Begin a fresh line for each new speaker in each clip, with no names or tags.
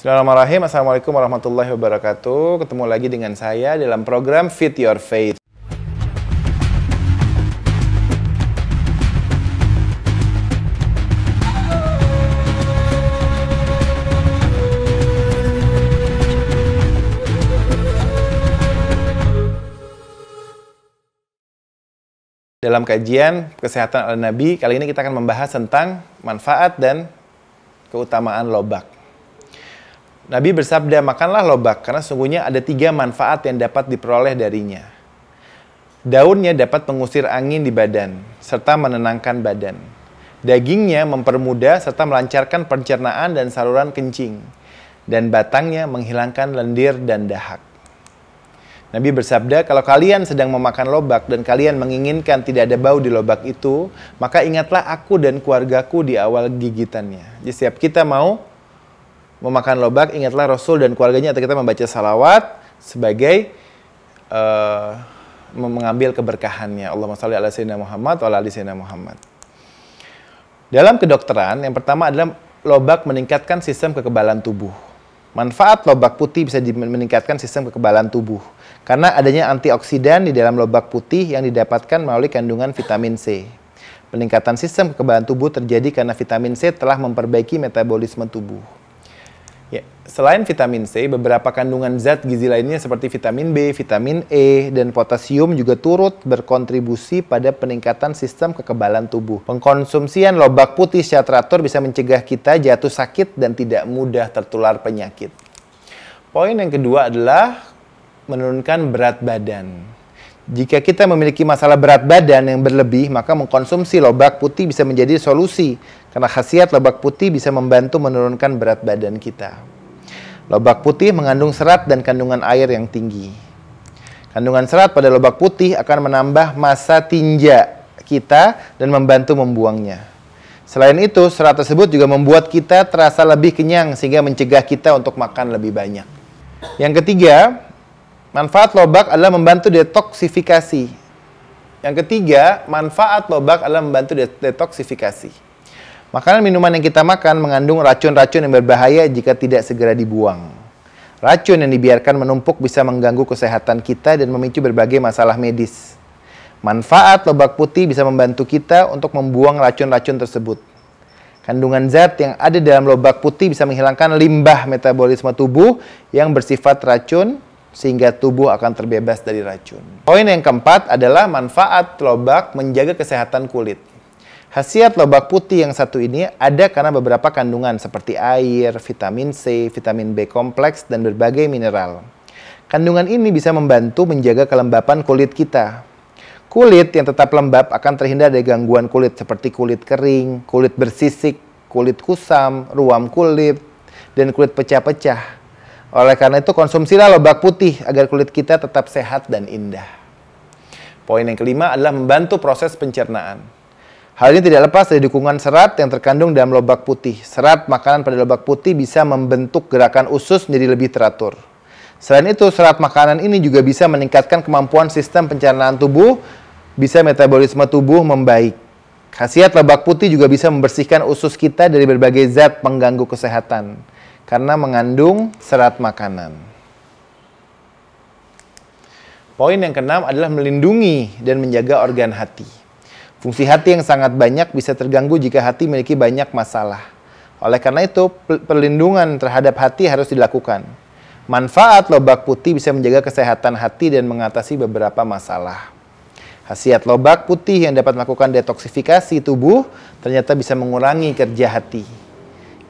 Bismillahirrahmanirrahim. Assalamualaikum warahmatullahi wabarakatuh. Ketemu lagi dengan saya dalam program Fit Your Faith. Dalam kajian kesehatan ala Nabi, kali ini kita akan membahas tentang manfaat dan keutamaan lobak. Nabi bersabda, makanlah lobak karena sungguhnya ada tiga manfaat yang dapat diperoleh darinya. Daunnya dapat mengusir angin di badan, serta menenangkan badan. Dagingnya mempermudah serta melancarkan pencernaan dan saluran kencing. Dan batangnya menghilangkan lendir dan dahak. Nabi bersabda, kalau kalian sedang memakan lobak dan kalian menginginkan tidak ada bau di lobak itu, maka ingatlah aku dan keluargaku di awal gigitannya. Jadi setiap kita mau memakan lobak, ingatlah Rasul dan keluarganya atau kita membaca salawat sebagai uh, mengambil keberkahannya. Allahumma sholli ala sayyidina Muhammad wa ala ali Muhammad. Dalam kedokteran, yang pertama adalah lobak meningkatkan sistem kekebalan tubuh. Manfaat lobak putih bisa meningkatkan sistem kekebalan tubuh karena adanya antioksidan di dalam lobak putih yang didapatkan melalui kandungan vitamin C. Peningkatan sistem kekebalan tubuh terjadi karena vitamin C telah memperbaiki metabolisme tubuh. Ya, selain vitamin C, beberapa kandungan zat gizi lainnya seperti vitamin B, vitamin E, dan potasium juga turut berkontribusi pada peningkatan sistem kekebalan tubuh. Pengkonsumsian lobak putih secara teratur bisa mencegah kita jatuh sakit dan tidak mudah tertular penyakit. Poin yang kedua adalah menurunkan berat badan. Jika kita memiliki masalah berat badan yang berlebih, maka mengkonsumsi lobak putih bisa menjadi solusi karena khasiat lobak putih bisa membantu menurunkan berat badan kita. Lobak putih mengandung serat dan kandungan air yang tinggi. Kandungan serat pada lobak putih akan menambah masa tinja kita dan membantu membuangnya. Selain itu, serat tersebut juga membuat kita terasa lebih kenyang sehingga mencegah kita untuk makan lebih banyak. Yang ketiga, Manfaat lobak adalah membantu detoksifikasi. Yang ketiga, manfaat lobak adalah membantu detoksifikasi. Makanan minuman yang kita makan mengandung racun-racun yang berbahaya jika tidak segera dibuang. Racun yang dibiarkan menumpuk bisa mengganggu kesehatan kita dan memicu berbagai masalah medis. Manfaat lobak putih bisa membantu kita untuk membuang racun-racun tersebut. Kandungan zat yang ada dalam lobak putih bisa menghilangkan limbah metabolisme tubuh yang bersifat racun sehingga tubuh akan terbebas dari racun. Poin yang keempat adalah manfaat lobak menjaga kesehatan kulit. Khasiat lobak putih yang satu ini ada karena beberapa kandungan seperti air, vitamin C, vitamin B kompleks, dan berbagai mineral. Kandungan ini bisa membantu menjaga kelembapan kulit kita. Kulit yang tetap lembab akan terhindar dari gangguan kulit seperti kulit kering, kulit bersisik, kulit kusam, ruam kulit, dan kulit pecah-pecah. Oleh karena itu konsumsilah lobak putih agar kulit kita tetap sehat dan indah. Poin yang kelima adalah membantu proses pencernaan. Hal ini tidak lepas dari dukungan serat yang terkandung dalam lobak putih. Serat makanan pada lobak putih bisa membentuk gerakan usus menjadi lebih teratur. Selain itu, serat makanan ini juga bisa meningkatkan kemampuan sistem pencernaan tubuh, bisa metabolisme tubuh membaik. Khasiat lobak putih juga bisa membersihkan usus kita dari berbagai zat pengganggu kesehatan karena mengandung serat makanan. Poin yang keenam adalah melindungi dan menjaga organ hati. Fungsi hati yang sangat banyak bisa terganggu jika hati memiliki banyak masalah. Oleh karena itu, perlindungan terhadap hati harus dilakukan. Manfaat lobak putih bisa menjaga kesehatan hati dan mengatasi beberapa masalah. Khasiat lobak putih yang dapat melakukan detoksifikasi tubuh ternyata bisa mengurangi kerja hati.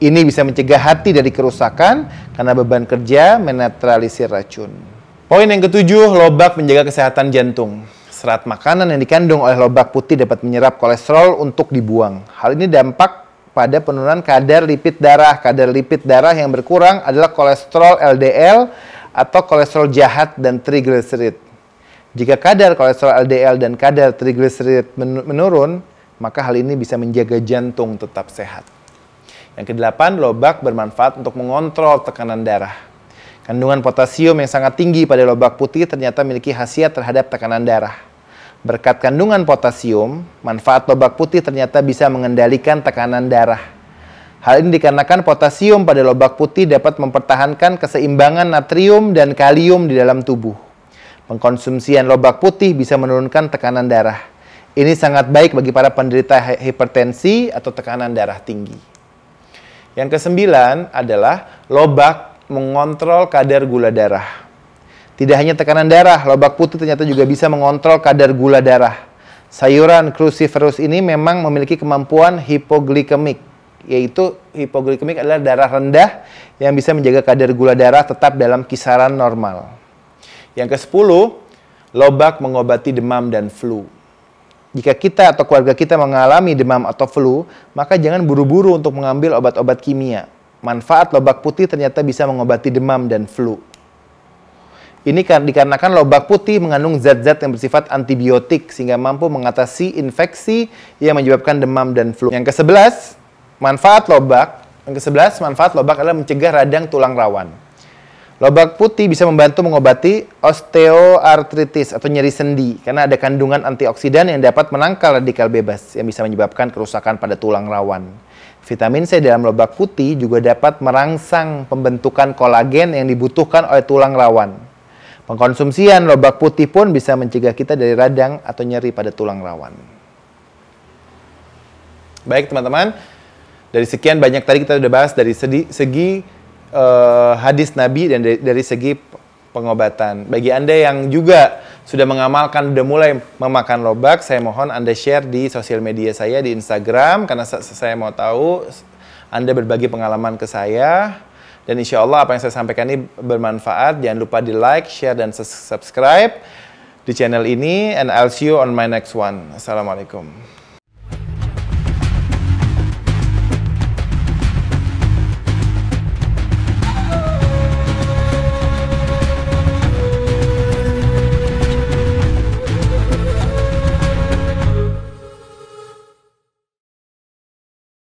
Ini bisa mencegah hati dari kerusakan karena beban kerja menetralisir racun. Poin yang ketujuh, lobak menjaga kesehatan jantung. Serat makanan yang dikandung oleh lobak putih dapat menyerap kolesterol untuk dibuang. Hal ini dampak pada penurunan kadar lipid darah. Kadar lipid darah yang berkurang adalah kolesterol LDL atau kolesterol jahat dan triglycerid. Jika kadar kolesterol LDL dan kadar triglycerid menurun, maka hal ini bisa menjaga jantung tetap sehat. Yang kedelapan, lobak bermanfaat untuk mengontrol tekanan darah. Kandungan potasium yang sangat tinggi pada lobak putih ternyata memiliki khasiat terhadap tekanan darah. Berkat kandungan potasium, manfaat lobak putih ternyata bisa mengendalikan tekanan darah. Hal ini dikarenakan potasium pada lobak putih dapat mempertahankan keseimbangan natrium dan kalium di dalam tubuh. Pengkonsumsian lobak putih bisa menurunkan tekanan darah. Ini sangat baik bagi para penderita hipertensi atau tekanan darah tinggi. Yang kesembilan adalah lobak mengontrol kadar gula darah. Tidak hanya tekanan darah, lobak putih ternyata juga bisa mengontrol kadar gula darah. Sayuran cruciferous ini memang memiliki kemampuan hipoglikemik, yaitu hipoglikemik adalah darah rendah yang bisa menjaga kadar gula darah tetap dalam kisaran normal. Yang ke-10, lobak mengobati demam dan flu. Jika kita atau keluarga kita mengalami demam atau flu, maka jangan buru-buru untuk mengambil obat-obat kimia. Manfaat lobak putih ternyata bisa mengobati demam dan flu. Ini kan dikarenakan lobak putih mengandung zat-zat yang bersifat antibiotik sehingga mampu mengatasi infeksi yang menyebabkan demam dan flu. Yang ke-11, manfaat lobak. Yang ke-11, manfaat lobak adalah mencegah radang tulang rawan. Lobak putih bisa membantu mengobati osteoartritis atau nyeri sendi karena ada kandungan antioksidan yang dapat menangkal radikal bebas yang bisa menyebabkan kerusakan pada tulang rawan. Vitamin C dalam lobak putih juga dapat merangsang pembentukan kolagen yang dibutuhkan oleh tulang rawan. Pengkonsumsian lobak putih pun bisa mencegah kita dari radang atau nyeri pada tulang rawan. Baik teman-teman, dari sekian banyak tadi kita sudah bahas dari segi uh, hadis Nabi dan dari, dari segi pengobatan. Bagi Anda yang juga sudah mengamalkan, sudah mulai memakan lobak, saya mohon Anda share di sosial media saya, di Instagram, karena saya mau tahu Anda berbagi pengalaman ke saya. Dan insya Allah apa yang saya sampaikan ini bermanfaat. Jangan lupa di like, share, dan subscribe di channel ini. And I'll see you on my next one. Assalamualaikum.